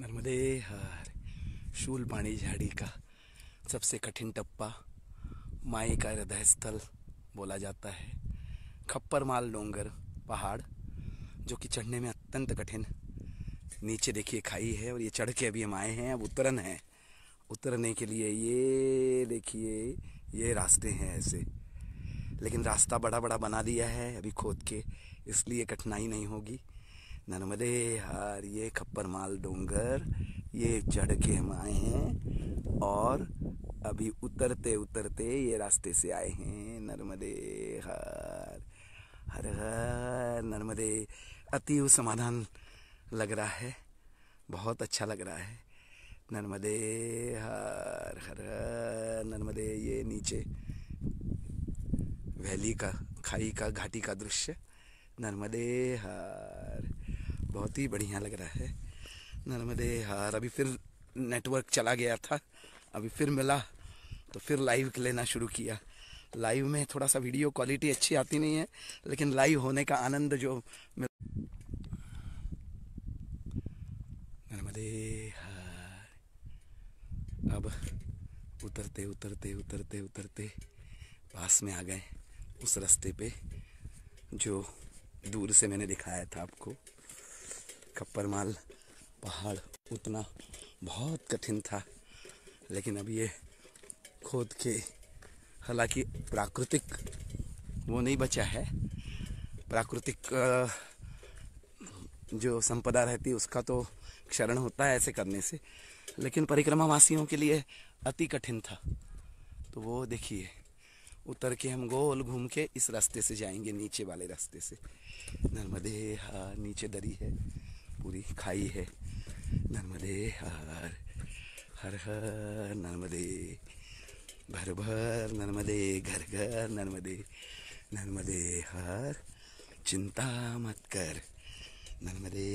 नर्मदे हर शूल पाणी झाड़ी का सबसे कठिन टप्पा माई का हृदय स्थल बोला जाता है खप्पर माल डोंगर पहाड़ जो कि चढ़ने में अत्यंत कठिन नीचे देखिए खाई है और ये चढ़ के अभी हम आए हैं अब उतरन है उतरने के लिए ये देखिए ये रास्ते हैं ऐसे लेकिन रास्ता बड़ा बड़ा बना दिया है अभी खोद के इसलिए कठिनाई नहीं होगी नर्मदे हार ये खप्परमाल डोंगर ये चढ़ के हम आए हैं और अभी उतरते उतरते ये रास्ते से आए हैं नर्मदे हार हर हर नर्मदे अतीव समाधान लग रहा है बहुत अच्छा लग रहा है नर्मदे हर हर नर्मदे ये नीचे वैली का खाई का घाटी का दृश्य नर्मदे हर बहुत ही बढ़िया लग रहा है नर्मदे हार अभी फिर नेटवर्क चला गया था अभी फिर मिला तो फिर लाइव लेना शुरू किया लाइव में थोड़ा सा वीडियो क्वालिटी अच्छी आती नहीं है लेकिन लाइव होने का आनंद जो मिल नर्मदे हार अब उतरते उतरते उतरते उतरते पास में आ गए उस रास्ते पे जो दूर से मैंने दिखाया था आपको कप्परमाल पहाड़ उतना बहुत कठिन था लेकिन अब ये खोद के हालांकि प्राकृतिक वो नहीं बचा है प्राकृतिक जो संपदा रहती है उसका तो क्षरण होता है ऐसे करने से लेकिन परिक्रमा वासियों के लिए अति कठिन था तो वो देखिए उतर के हम गोल घूम के इस रास्ते से जाएंगे नीचे वाले रास्ते से नर्मदे हा नीचे दरी है पूरी खाई है नर्मदे हर हर हर नर्मदे भर भर नर्मदे घर घर नर्मदे नर्मदे हर चिंता मत कर नर्मदे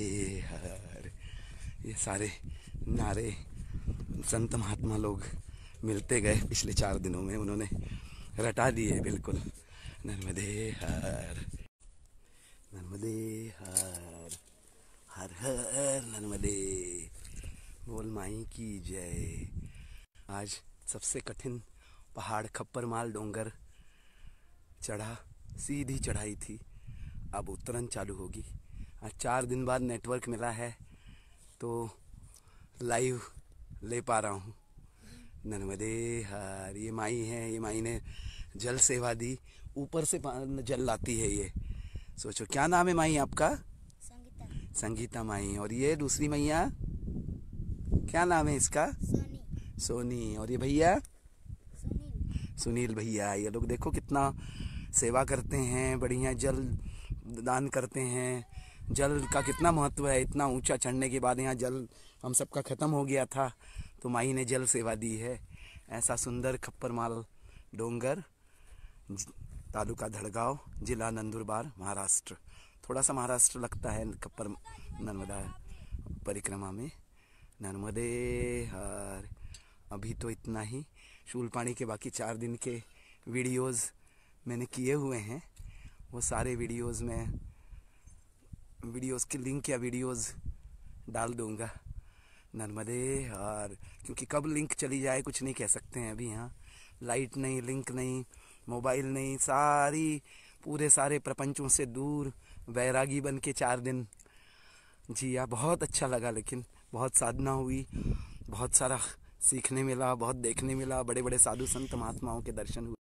हर ये सारे नारे संत महात्मा लोग मिलते गए पिछले चार दिनों में उन्होंने रटा दिए बिल्कुल नर्मदे हर नर्मदे नर्मदे बोल माई की जय आज सबसे कठिन पहाड़ खप्पर माल डोंगर चढ़ा सीधी चढ़ाई थी अब उतरन चालू होगी आज चार दिन बाद नेटवर्क मिला है तो लाइव ले पा रहा हूँ नर्मदे हर ये माई है ये माई ने जल सेवा दी ऊपर से जल लाती है ये सोचो क्या नाम है माई आपका संगीता माई और ये दूसरी मैया क्या नाम है इसका सोनी और ये भैया सुनील भैया ये लोग देखो कितना सेवा करते हैं बढ़िया जल दान करते हैं जल का कितना महत्व है इतना ऊंचा चढ़ने के बाद यहाँ जल हम सबका ख़त्म हो गया था तो माई ने जल सेवा दी है ऐसा सुंदर खप्परमाल डोंगर तालुका धड़गांव जिला नंदुरबार महाराष्ट्र थोड़ा सा महाराष्ट्र लगता है पर नर्मदा परिक्रमा में नर्मदे हर अभी तो इतना ही शूल पानी के बाकी चार दिन के वीडियोस मैंने किए हुए हैं वो सारे वीडियोस में वीडियोस के लिंक या वीडियोस डाल दूंगा नर्मदे हर क्योंकि कब लिंक चली जाए कुछ नहीं कह सकते हैं अभी यहाँ लाइट नहीं लिंक नहीं मोबाइल नहीं सारी पूरे सारे प्रपंचों से दूर वैरागी बन के चार दिन जिया हाँ, बहुत अच्छा लगा लेकिन बहुत साधना हुई बहुत सारा सीखने मिला बहुत देखने मिला बड़े बड़े साधु संत महात्माओं के दर्शन हुए